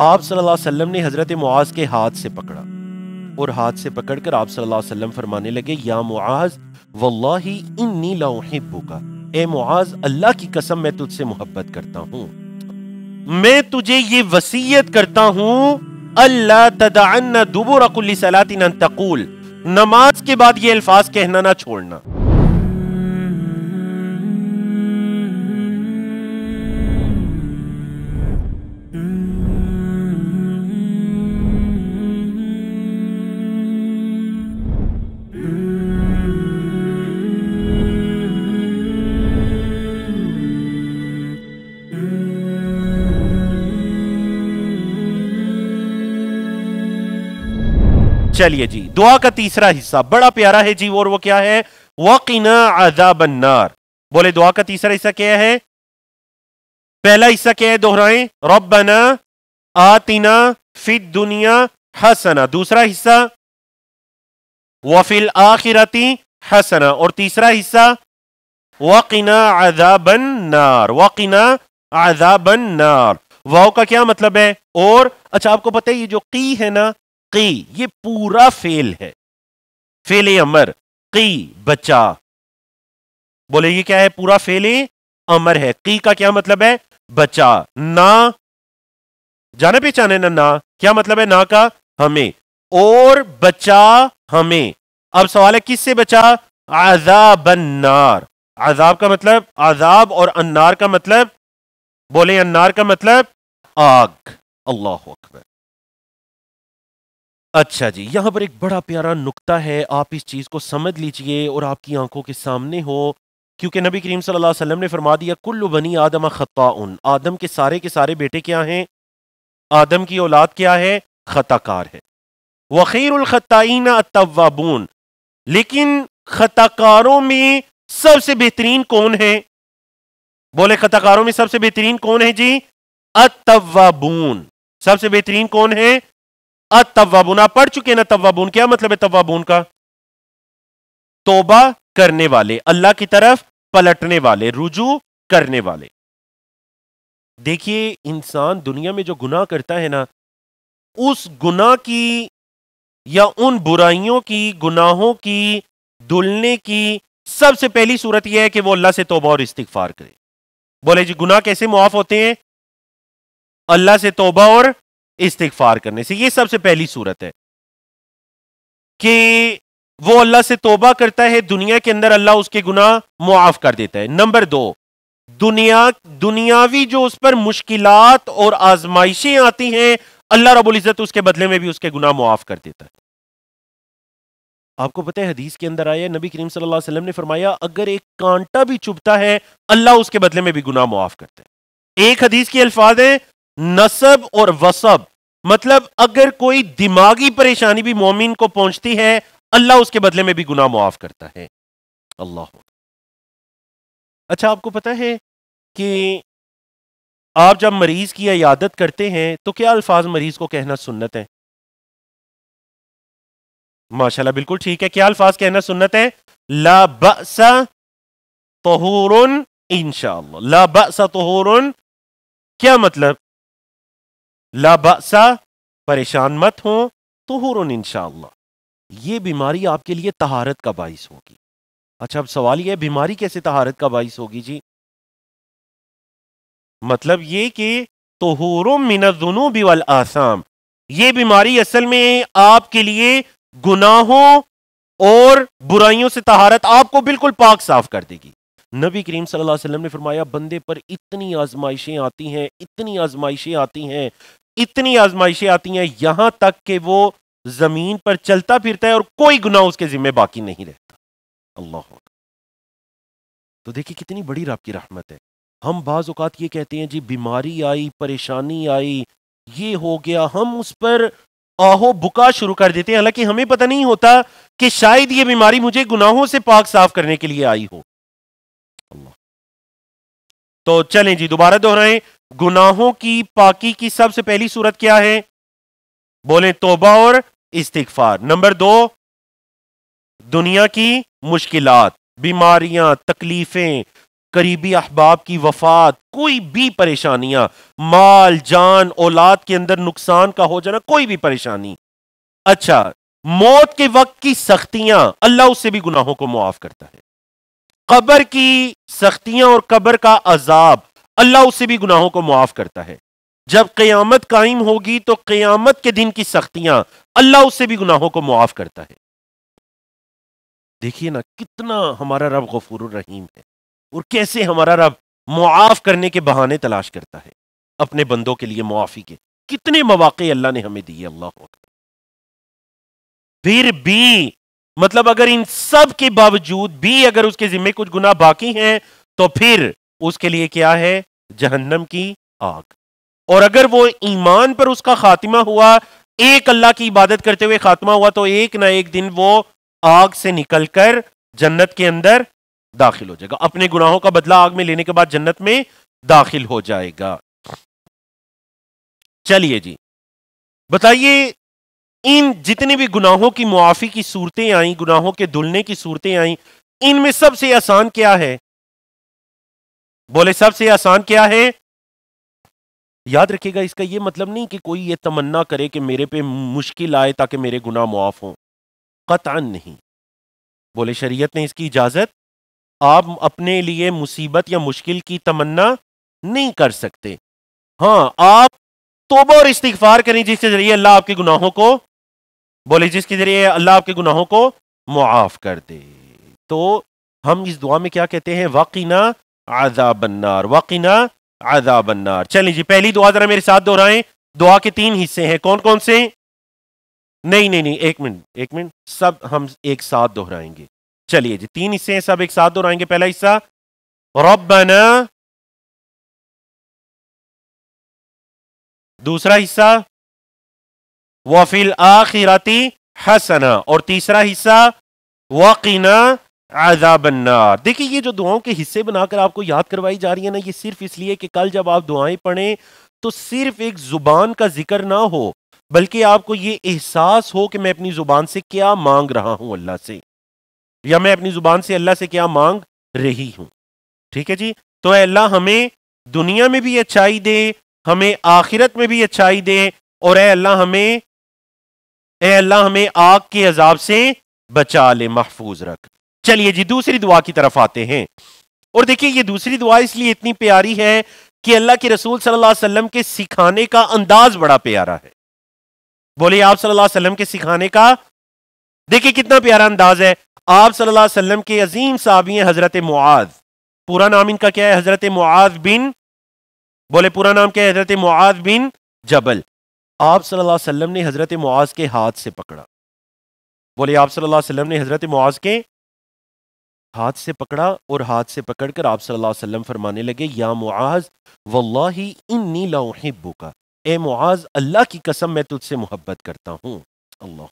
आप सल्लल्लाहु अलैहि वसल्लम ने हज़रत मुआज के हाथ से पकड़ा और हाथ से पकड़कर आप सल्लल्लाहु अलैहि वसल्लम फरमाने लगे या मुआज वल्लाही इन्नी लाहिब्बुका ए मुआज अल्लाह की कसम मैं तुझसे मोहब्बत करता हूँ मैं तुझे ये वसीयत करता हूँ अल्लाह तदान दुबुर सलातिन तकूल नमाज के बाद ये अल्फाज कहना ना छोड़ना चलिए जी दुआ का तीसरा हिस्सा बड़ा प्यारा है जी और वो क्या है वकीना बन्नार बोले दुआ का तीसरा हिस्सा क्या है पहला हिस्सा क्या है दोहराएं रबना आतिना फिद दुनिया हसना दूसरा हिस्सा वफिल आखिरती हसना और तीसरा हिस्सा वकीना अजाबन बन्नार वकीना अजाबन बन्नार वाह का क्या मतलब है और अच्छा आपको पता है ये जो की है ना की ये पूरा फेल है फेल अमर की बचा बोले ये क्या है पूरा फेल अमर है की का क्या मतलब है बचा ना जाने पहचाने ना ना क्या मतलब है ना का हमें और बचा हमें अब सवाल है किससे बचा आजाब अन्नार आजाब का मतलब आजाब और अन्नार का मतलब बोले अन्नार का मतलब आग अल्लाह अकबर अच्छा जी यहाँ पर एक बड़ा प्यारा नुक्ता है आप इस चीज़ को समझ लीजिए और आपकी आंखों के सामने हो क्योंकि नबी करीम सल्लल्लाहु अलैहि वसल्लम ने फरमा दिया कुल्लु बनी आदम उन आदम के सारे के सारे बेटे क्या हैं आदम की औलाद क्या है खताकार है वखीरखताइन तवाबून लेकिन खताकारों में सबसे बेहतरीन कौन है बोले खताकारों में सबसे बेहतरीन कौन है जी अतवाबून सबसे बेहतरीन कौन है अतवाबुन आप पढ़ चुके हैं ना तवाबुन क्या मतलब है तवाबुन का तोबा करने वाले अल्लाह की तरफ पलटने वाले रुजू करने वाले देखिए इंसान दुनिया में जो गुनाह करता है ना उस गुनाह की या उन बुराइयों की गुनाहों की धुलने की सबसे पहली सूरत यह है कि वो अल्लाह से तोबा और इस्तिगफार करे बोले जी गुनाह कैसे मुआफ होते हैं अल्लाह से तोबा और इस्तफार करने से यह सबसे पहली सूरत है कि वो अल्लाह से तोबा करता है दुनिया के अंदर अल्लाह उसके गुनाह मुआफ कर देता है नंबर दो दुनिया दुनियावी जो उस पर मुश्किल और आजमाइशें आती हैं अल्लाह रबुल इज़्ज़त उसके बदले में भी उसके गुना मुआफ कर देता है आपको पता है हदीस के अंदर आया नबी करीम सल्लल्लाहु अलैहि वसल्लम ने फरमाया अगर एक कांटा भी चुभता है अल्लाह उसके बदले में भी गुनाह मुआफ करता है एक हदीस के अल्फाज हैं नसब और वसब मतलब अगर कोई दिमागी परेशानी भी मोमिन को पहुंचती है अल्लाह उसके बदले में भी गुना मुआफ करता है अल्लाह अच्छा आपको पता है कि आप जब मरीज की इयादत करते हैं तो क्या अल्फाज मरीज को कहना सुन्नत है माशाल्लाह बिल्कुल ठीक है क्या अल्फाज कहना सुन्नत है ला बसा तहूर इनशा ला बसा तहूर क्या मतलब लाबासा परेशान मत हो तो हुरन इनशाला ये बीमारी आपके लिए तहारत का बाइस होगी अच्छा अब सवाल यह बीमारी कैसे तहारत का बाइस होगी जी मतलब ये कि तोहरो मिनजुनू बिवल आसाम ये बीमारी असल में आपके लिए गुनाहों और बुराइयों से तहारत आपको बिल्कुल पाक साफ कर देगी नबी करीम सल्लल्लाहु अलैहि वसल्लम ने फरमाया बंदे पर इतनी आजमाइशें आती हैं इतनी आजमाइशें आती हैं इतनी आजमाइशें आती हैं यहां तक कि वो जमीन पर चलता फिरता है और कोई गुनाह उसके जिम्मे बाकी नहीं रहता अल्लाह तो देखिए कितनी बड़ी रब की रहमत है हम बाज़ अवत ये कहते हैं जी बीमारी आई परेशानी आई ये हो गया हम उस पर आहो बुका शुरू कर देते हैं हालांकि हमें पता नहीं होता कि शायद ये बीमारी मुझे गुनाहों से पाक साफ करने के लिए आई हो तो चलें जी दोबारा दोहराए गुनाहों की पाकी की सबसे पहली सूरत क्या है बोले तोबा और इस्तिगफार नंबर दो दुनिया की मुश्किलात बीमारियां तकलीफें करीबी अहबाब की वफात कोई भी परेशानियां माल जान औलाद के अंदर नुकसान का हो जाना कोई भी परेशानी अच्छा मौत के वक्त की सख्तियां अल्लाह उससे भी गुनाहों को मुआफ करता है कबर की सख्तियां और कबर का अजाब अल्लाह उससे भी गुनाहों को मुआफ करता है जब कयामत कायम होगी तो कयामत के दिन की सख्तियां अल्लाह उससे भी गुनाहों को मुआफ करता है देखिए ना कितना हमारा रब गफूर रहीम है और कैसे हमारा रब मुआफ करने के बहाने तलाश करता है अपने बंदों के लिए मुआफी के कितने मौाक़े अल्लाह ने हमें दिए अल्लाह फिर भी मतलब अगर इन सब के बावजूद भी अगर उसके जिम्मे कुछ गुना बाकी हैं तो फिर उसके लिए क्या है जहन्नम की आग और अगर वो ईमान पर उसका खात्मा हुआ एक अल्लाह की इबादत करते हुए खात्मा हुआ तो एक ना एक दिन वो आग से निकलकर जन्नत के अंदर दाखिल हो जाएगा अपने गुनाहों का बदला आग में लेने के बाद जन्नत में दाखिल हो जाएगा चलिए जी बताइए इन जितने भी गुनाहों की मुआफ़ी की सूरतें आई गुनाहों के धुलने की सूरतें आई इनमें सबसे आसान क्या है बोले सबसे आसान क्या है याद रखिएगा इसका यह मतलब नहीं कि कोई यह तमन्ना करे कि मेरे पे मुश्किल आए ताकि मेरे गुनाह मुआफ हों कतान नहीं बोले शरीयत ने इसकी इजाजत आप अपने लिए मुसीबत या मुश्किल की तमन्ना नहीं कर सकते हाँ आप तोबा और इस्तीफार करें जिसके जरिए अल्लाह आपके गुनाहों को बोले जिसके जरिए अल्लाह आपके गुनाहों को मुआफ कर दे तो हम इस दुआ में क्या कहते हैं वाकिना आजा बन्नार वाकिना आजा बन्नार चलिए जी पहली दुआ जरा मेरे साथ दोहराए दुआ के तीन हिस्से हैं कौन कौन से नहीं नहीं नहीं एक मिनट एक मिनट सब हम एक साथ दोहराएंगे चलिए जी तीन हिस्से हैं सब एक साथ दोहराएंगे पहला हिस्सा रबना दूसरा हिस्सा वफिल आखिरती हसना और तीसरा हिस्सा वकीना आजाबन्ना देखिए ये जो दुआओं के हिस्से बनाकर आपको याद करवाई जा रही है ना ये सिर्फ इसलिए कि कल जब आप दुआएं पढ़ें तो सिर्फ एक जुबान का जिक्र ना हो बल्कि आपको ये एहसास हो कि मैं अपनी जुबान से क्या मांग रहा हूं अल्लाह से या मैं अपनी जुबान से अल्लाह से क्या मांग रही हूं ठीक है जी तो अल्लाह हमें दुनिया में भी अच्छाई दे हमें आखिरत में भी अच्छाई दे और अल्लाह हमें ए अल्लाह हमें आग के अजाब से बचा ले महफूज रख चलिए जी दूसरी दुआ की तरफ आते हैं और देखिए ये दूसरी दुआ इसलिए इतनी प्यारी है कि अल्लाह के रसूल सल्लल्लाहु अलैहि वसल्लम के सिखाने का अंदाज बड़ा प्यारा है बोले आप सल्लल्लाहु अलैहि वसल्लम के सिखाने का देखिए कितना प्यारा अंदाज है आप सल्लल्लाहु अलैहि वसल्लम के अजीम साहबी हैं हजरत मुआज पूरा नाम इनका क्या है हजरत मुआज बिन बोले पूरा नाम क्या है हजरत मुआज बिन जबल आप सल्लल्लाहु अलैहि वसल्लम ने हज़रत मुआज के हाथ से पकड़ा बोले आप सल्लल्लाहु अलैहि वसल्लम ने हज़रत मुआज के हाथ से पकड़ा और हाथ से पकड़कर आप सल्लल्लाहु अलैहि वसल्लम फरमाने लगे या मुआज वल्लाही इन्नी लाहिब्बू का ए मुआज अल्लाह की कसम मैं तुझसे मोहब्बत करता हूँ अल्लाह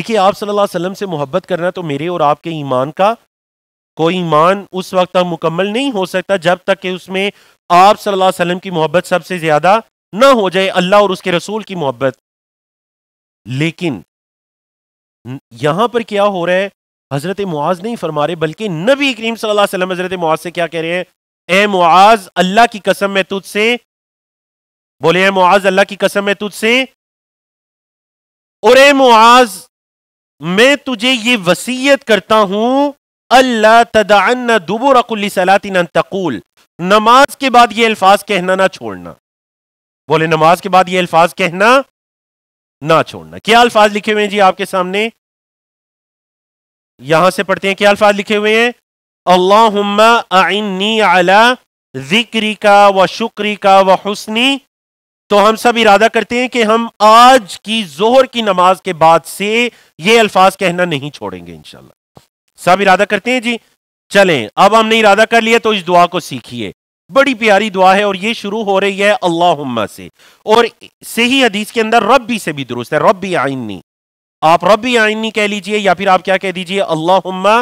देखिए आप सल्लल्लाहु अलैहि वसल्लम से मोहब्बत करना तो मेरे और आपके ईमान का कोई ईमान उस वक्त तक मुकम्मल नहीं हो सकता जब तक कि उसमें आप सल्लल्लाहु अलैहि वसल्लम की मोहब्बत सबसे ज़्यादा ना हो जाए अल्लाह और उसके रसूल की मोहब्बत लेकिन यहां पर क्या हो रहा है हजरत मुआज नहीं फरमा रहे बल्कि नबी करीम सल्लम हजरत मुआज से क्या कह रहे हैं ए मुआज अल्लाह की कसम मैं तुझसे बोले ए मुआज अल्लाह की कसम मैं तुझसे और ए मुआज मैं तुझे ये वसीयत करता हूं अल्लाह तदा दुबुरकुल्ली सलातिन तकुल नमाज के बाद ये अल्फाज कहना ना छोड़ना बोले नमाज के बाद ये अल्फाज कहना ना छोड़ना क्या अल्फाज लिखे हुए हैं जी आपके सामने यहां से पढ़ते हैं क्या अल्फाज लिखे हुए हैं अल्लाहनी अला जिक्री का व शुक्री का व हुसनी तो हम सब इरादा करते हैं कि हम आज की जोहर की नमाज के बाद से ये अल्फाज कहना नहीं छोड़ेंगे इंशाल्लाह सब इरादा करते हैं जी चलें अब हमने इरादा कर लिया तो इस दुआ को सीखिए बड़ी प्यारी दुआ है और ये शुरू हो रही है अल्लाह से और से ही हदीस के अंदर रब्बी से भी दुरुस्त है रब्बी आइनी आप रब्बी आइनी कह लीजिए या फिर आप क्या कह दीजिए अल्लाह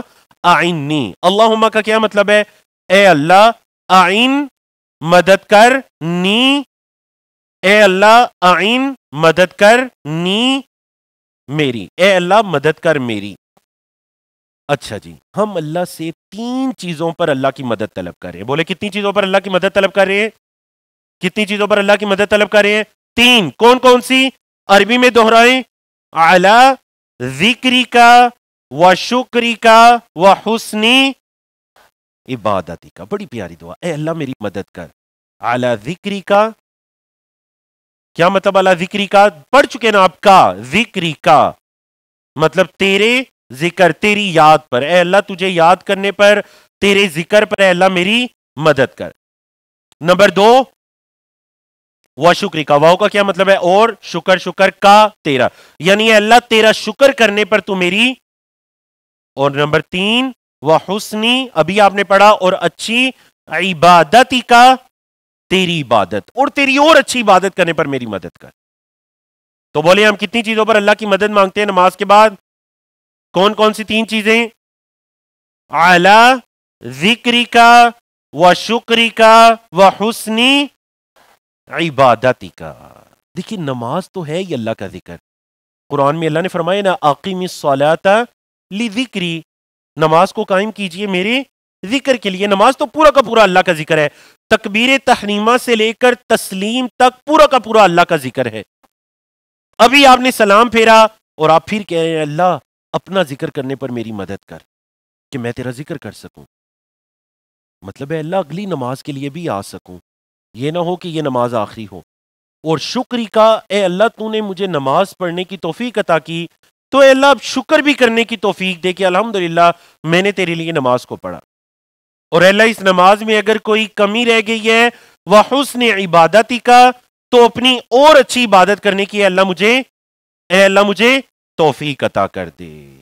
आइनी अल्लाह का क्या मतलब है ए अल्लाह आइन मदद कर नी ए अल्लाह आइन मदद कर नी मेरी ए अल्लाह मदद कर मेरी अच्छा जी हम अल्लाह से तीन चीजों पर अल्लाह की मदद तलब कर रहे हैं बोले कितनी चीजों पर अल्लाह की मदद तलब कर रहे हैं कितनी चीजों पर अल्लाह की मदद तलब कर रहे हैं तीन कौन कौन सी अरबी में दोहराए आला जिक्री का व शुक्री का व हुसनी इबादती का बड़ी प्यारी दुआ ए अल्लाह मेरी मदद कर आला जिक्री का क्या मतलब अला जिक्री का पढ़ चुके ना आपका जिक्री का मतलब तेरे जिक्र तेरी याद पर ए अल्लाह तुझे याद करने पर तेरे जिक्र पर अल्लाह मेरी मदद कर नंबर दो वह शुक्री का वाह का क्या मतलब है और शुक्र शुक्र का तेरा यानी अल्लाह तेरा शुक्र करने पर तू मेरी और नंबर तीन वह हुसनी अभी आपने पढ़ा और अच्छी ही का तेरी इबादत और तेरी और अच्छी इबादत करने पर मेरी मदद कर तो बोले हम कितनी चीजों पर अल्लाह की मदद मांगते हैं नमाज के बाद कौन कौन सी तीन चीजें आला जिक्री का व शुक्री का व हुसनी इबादती का देखिए नमाज तो है ये अल्लाह का जिक्र कुरान में अल्लाह ने फरमाया ना आकीम सलाता ली जिक्री नमाज को कायम कीजिए मेरे जिक्र के लिए नमाज तो पूरा का पूरा अल्लाह का जिक्र है तकबीर तहनीमा से लेकर तस्लीम तक पूरा का पूरा अल्लाह का जिक्र है अभी आपने सलाम फेरा और आप फिर कह रहे हैं अल्लाह अपना जिक्र करने पर मेरी मदद कर कि मैं तेरा जिक्र कर सकूं मतलब है अल्लाह अगली नमाज के लिए भी आ सकूं यह ना हो कि यह नमाज आखिरी हो और शुक्री का ए अल्लाह तूने मुझे नमाज पढ़ने की तोफीक अता की तो अल्लाह अब शुक्र भी करने की तोफीक दे कि अल्हम्दुलिल्लाह मैंने तेरे लिए नमाज को पढ़ा और अल्लाह इस नमाज में अगर कोई कमी रह गई है वह हुसन इबादती का तो अपनी और अच्छी इबादत करने की अल्लाह मुझे अल्लाह मुझे तोफीक अता कर दे